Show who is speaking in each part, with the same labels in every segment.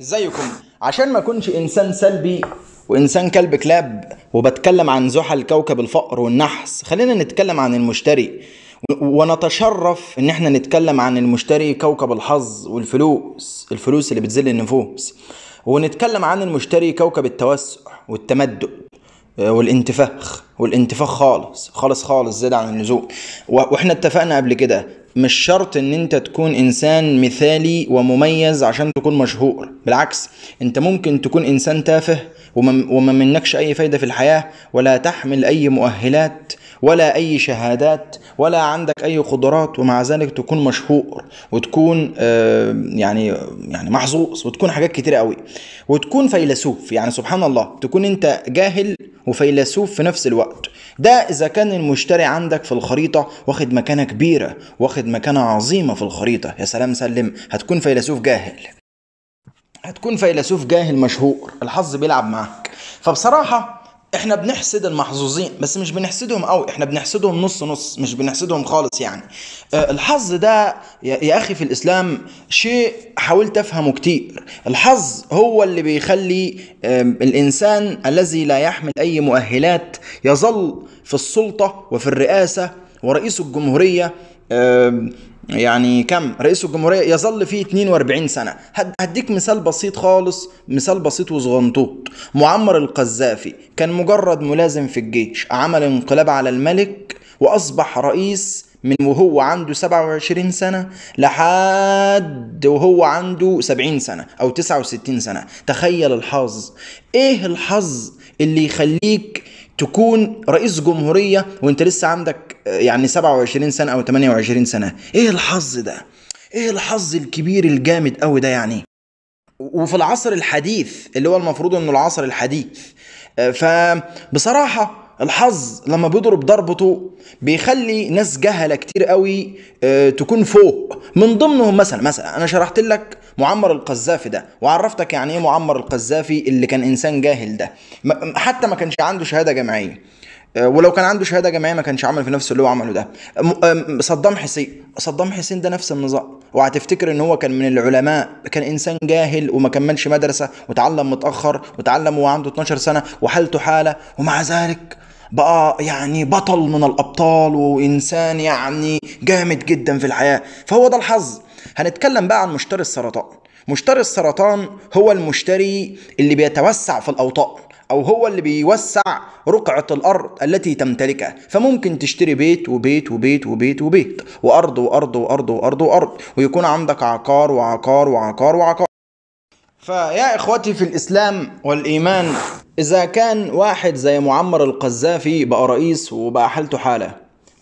Speaker 1: ازيكم عشان ما اكونش انسان سلبي وانسان كلب كلاب وبتكلم عن زحل كوكب الفقر والنحس خلينا نتكلم عن المشتري ونتشرف ان احنا نتكلم عن المشتري كوكب الحظ والفلوس الفلوس اللي بتذل النفوس ونتكلم عن المشتري كوكب التوسع والتمدد آه، والانتفاخ والانتفاخ خالص خالص خالص زيادة عن اللزوم واحنا اتفقنا قبل كده مش شرط ان انت تكون انسان مثالي ومميز عشان تكون مشهور بالعكس انت ممكن تكون انسان تافه وما منكش اي فايدة في الحياة ولا تحمل اي مؤهلات ولا اي شهادات ولا عندك اي قدرات ومع ذلك تكون مشهور وتكون آه، يعني يعني محظوظ وتكون حاجات كتير قوي وتكون فيلسوف يعني سبحان الله تكون انت جاهل وفيلسوف في نفس الوقت ده إذا كان المشتري عندك في الخريطة واخد مكانة كبيرة واخد مكانة عظيمة في الخريطة يا سلام سلم هتكون فيلسوف جاهل هتكون فيلسوف جاهل مشهور الحظ بيلعب معاك فبصراحة احنا بنحسد المحظوظين بس مش بنحسدهم قوي احنا بنحسدهم نص نص مش بنحسدهم خالص يعني آه، الحظ ده يا اخي في الاسلام شيء حاولت افهمه كتير الحظ هو اللي بيخلي الانسان الذي لا يحمل اي مؤهلات يظل في السلطه وفي الرئاسه ورئيس الجمهوريه يعني كم رئيس الجمهورية يظل فيه 42 سنة هديك مثال بسيط خالص مثال بسيط وصغنطوط معمر القذافي كان مجرد ملازم في الجيش عمل انقلاب على الملك وأصبح رئيس من وهو عنده 27 سنة لحد وهو عنده 70 سنة أو 69 سنة تخيل الحظ إيه الحظ اللي يخليك تكون رئيس جمهوريه وانت لسه عندك آه، يعني 27 سنه او 28 سنه ايه الحظ ده ايه الحظ الكبير الجامد قوي ده يعني وفي العصر الحديث اللي هو المفروض انه العصر الحديث آه، فبصراحه الحظ لما بيضرب ضربته بيخلي ناس جهله كتير قوي آه، تكون فوق من ضمنهم مثلا مثلا انا شرحت لك معمر القذافي ده وعرفتك يعني ايه معمر القذافي اللي كان انسان جاهل ده حتى ما كانش عنده شهاده جامعيه آه، ولو كان عنده شهاده جامعيه ما كانش عمل في نفسه اللي هو عمله ده صدام حسين صدام حسين ده نفس النظام وهتفتكر ان هو كان من العلماء كان انسان جاهل وما كملش مدرسه وتعلم متاخر وتعلم وهو عنده 12 سنه وحالته حاله ومع ذلك بقى يعني بطل من الابطال وانسان يعني جامد جدا في الحياه فهو ده الحظ هنتكلم بقى عن مشتري السرطان مشتري السرطان هو المشتري اللي بيتوسع في الاوطان او هو اللي بيوسع رقعة الارض التي تمتلكها فممكن تشتري بيت وبيت وبيت وبيت وبيت وارض وارض وارض وارض وارض ويكون عندك عقار وعقار وعقار وعقار فيا إخوتي في الإسلام والإيمان إذا كان واحد زي معمر القذافي بقى رئيس وبقى حالته حالة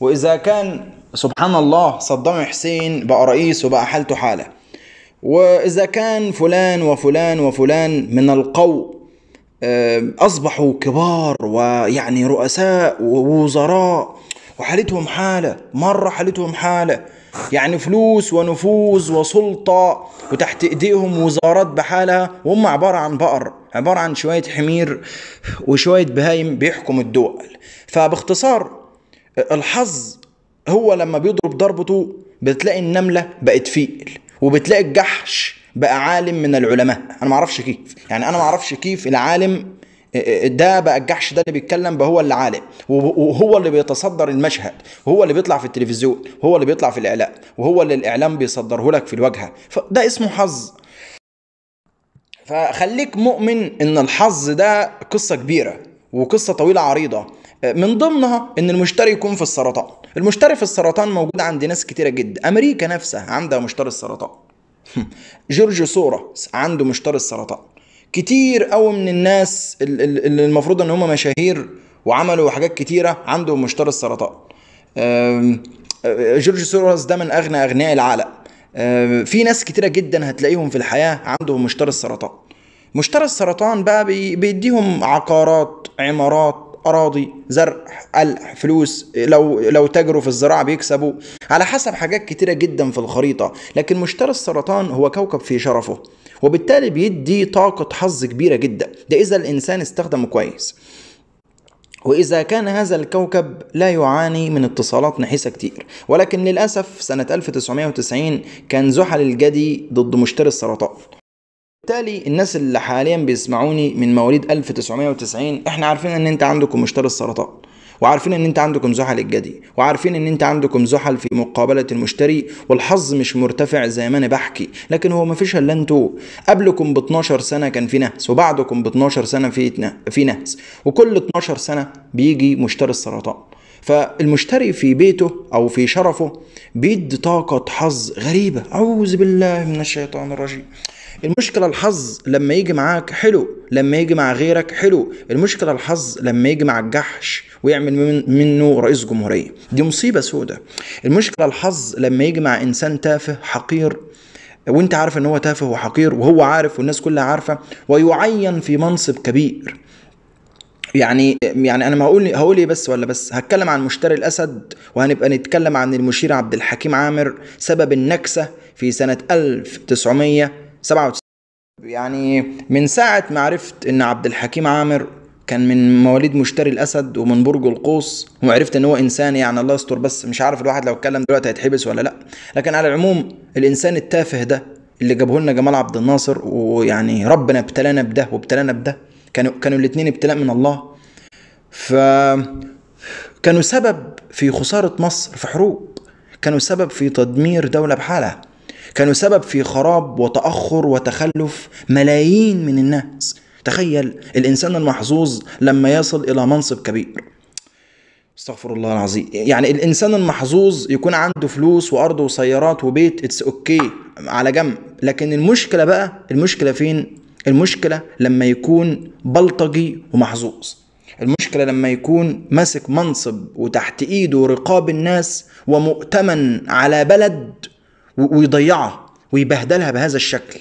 Speaker 1: وإذا كان سبحان الله صدام حسين بقى رئيس وبقى حالته حالة وإذا كان فلان وفلان وفلان من القو آه، أصبحوا كبار ويعني رؤساء ووزراء وحالتهم حالة مرة حالتهم حالة يعني فلوس ونفوذ وسلطة وتحت ايديهم وزارات بحالها وهم عبارة عن بقر عبارة عن شوية حمير وشوية بهايم بيحكم الدول فباختصار الحظ هو لما بيضرب ضربته بتلاقي النملة بقت فيل وبتلاقي الجحش بقى عالم من العلماء انا معرفش كيف يعني انا معرفش كيف العالم ده بقى الجحش ده اللي بيتكلم هو اللي عالم وهو اللي بيتصدر المشهد هو اللي بيطلع في التلفزيون هو اللي بيطلع في الاعلام وهو اللي الاعلام بيصدره لك في الواجهه فده اسمه حظ فخليك مؤمن ان الحظ ده قصه كبيره وقصه طويله عريضه من ضمنها ان المشتري يكون في السرطان المشتري في السرطان موجود عند ناس كتيره جدا امريكا نفسها عندها مشتري السرطان جورج سورة عنده مشتري السرطان كتير قوي من الناس اللي المفروض ان هم مشاهير وعملوا حاجات كتيره عندهم مشتري السرطان آه، جورج سوروس ده من اغنى اغنياء العالم في ناس كتيره جدا هتلاقيهم في الحياه عندهم مشتري السرطان مشترى السرطان بقى بيديهم عقارات عمارات اراضي زرع قلع فلوس لو لو تاجروا في الزراعه بيكسبوا على حسب حاجات كتيره جدا في الخريطه لكن مشتري السرطان هو كوكب في شرفه وبالتالي بيدي طاقه حظ كبيره جدا ده اذا الانسان استخدمه كويس وإذا كان هذا الكوكب لا يعاني من اتصالات نحيسة كتير ولكن للأسف سنة 1990 كان زحل الجدي ضد مشتري السرطان بالتالي الناس اللي حاليا بيسمعوني من مواليد 1990 احنا عارفين ان انت عندكم مشتري السرطان وعارفين ان انت عندكم زحل الجدي وعارفين ان انت عندكم زحل في مقابله المشتري والحظ مش مرتفع زي ما انا بحكي لكن هو مفيش الا انتوا قبلكم ب 12 سنه كان في نهس وبعدكم ب 12 سنه في في نهس وكل 12 سنه بيجي مشتري السرطان فالمشتري في بيته او في شرفه بيدي طاقه حظ غريبه اعوذ بالله من الشيطان الرجيم المشكله الحظ لما يجي معاك حلو لما يجي مع غيرك حلو المشكله الحظ لما يجي مع الجحش ويعمل من منه رئيس جمهوريه دي مصيبه سودة المشكله الحظ لما يجي مع انسان تافه حقير وانت عارف ان هو تافه وحقير وهو عارف والناس كلها عارفه ويعين في منصب كبير يعني يعني انا ما هقول هقول ايه بس ولا بس هتكلم عن مشتري الاسد وهنبقى نتكلم عن المشير عبد الحكيم عامر سبب النكسه في سنه 1900 97 يعني من ساعة ما عرفت إن عبد الحكيم عامر كان من مواليد مشتري الأسد ومن برج القوس وعرفت إن هو إنسان يعني الله يستر بس مش عارف الواحد لو اتكلم دلوقتي هيتحبس ولا لأ لكن على العموم الإنسان التافه ده اللي جابه لنا جمال عبد الناصر ويعني ربنا ابتلانا بده وابتلانا بده كانوا كانوا الاثنين ابتلاء من الله ف كانوا سبب في خسارة مصر في حروب كانوا سبب في تدمير دولة بحالها كانوا سبب في خراب وتأخر وتخلف ملايين من الناس تخيل الإنسان المحظوظ لما يصل إلى منصب كبير استغفر الله العظيم يعني الانسان المحظوظ يكون عنده فلوس وارض وسيارات وبيت اتس اوكي على جنب لكن المشكله بقى المشكله فين المشكله لما يكون بلطجي ومحظوظ المشكله لما يكون ماسك منصب وتحت ايده رقاب الناس ومؤتمن على بلد ويضيعها ويبهدلها بهذا الشكل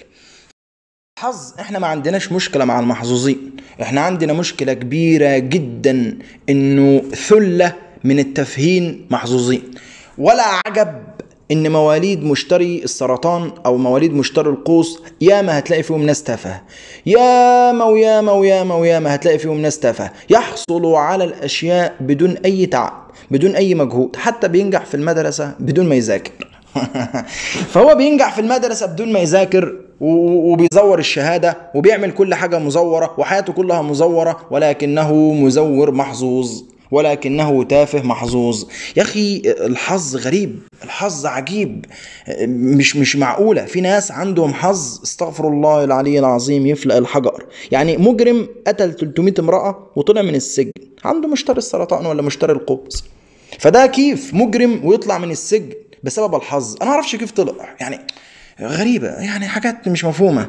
Speaker 1: حظ احنا ما عندناش مشكله مع المحظوظين احنا عندنا مشكله كبيره جدا انه ثله من التفهين محظوظين ولا عجب ان مواليد مشتري السرطان او مواليد مشتري القوس ياما هتلاقي فيهم ناس تافهه ياما وياما وياما وياما هتلاقي فيهم ناس تافهه يحصلوا على الاشياء بدون اي تعب بدون اي مجهود حتى بينجح في المدرسه بدون ما يذاكر فهو بينجح في المدرسة بدون ما يذاكر وبيزور الشهادة وبيعمل كل حاجة مزورة وحياته كلها مزورة ولكنه مزور محظوظ ولكنه تافه محظوظ يا اخي الحظ غريب الحظ عجيب مش مش معقوله في ناس عندهم حظ استغفر الله العلي العظيم يفلق الحجر يعني مجرم قتل 300 امراه وطلع من السجن عنده مشتري السرطان ولا مشتري القبض فده كيف مجرم ويطلع من السجن بسبب الحظ انا ما اعرفش كيف طلع يعني غريبه يعني حاجات مش مفهومه